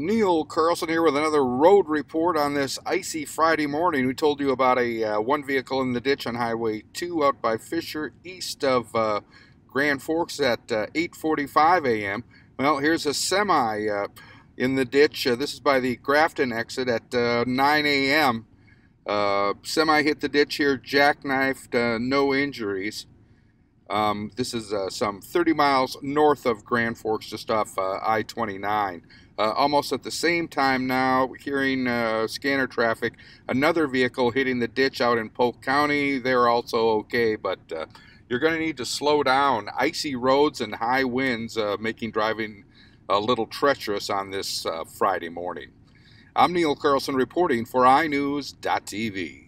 Neil Carlson here with another road report on this icy Friday morning. We told you about a uh, one vehicle in the ditch on Highway 2 out by Fisher east of uh, Grand Forks at uh, 8:45 a.m. Well, here's a semi in the ditch. Uh, this is by the Grafton exit at uh, 9 a.m. Uh, semi hit the ditch here, jackknifed, no injuries. Um, this is uh, some 30 miles north of Grand Forks, just off uh, I-29. Uh, almost at the same time now, hearing uh, scanner traffic, another vehicle hitting the ditch out in Polk County. They're also okay, but uh, you're going to need to slow down. Icy roads and high winds uh, making driving a little treacherous on this Friday morning. I'm Neil Carlson reporting for iNews.tv.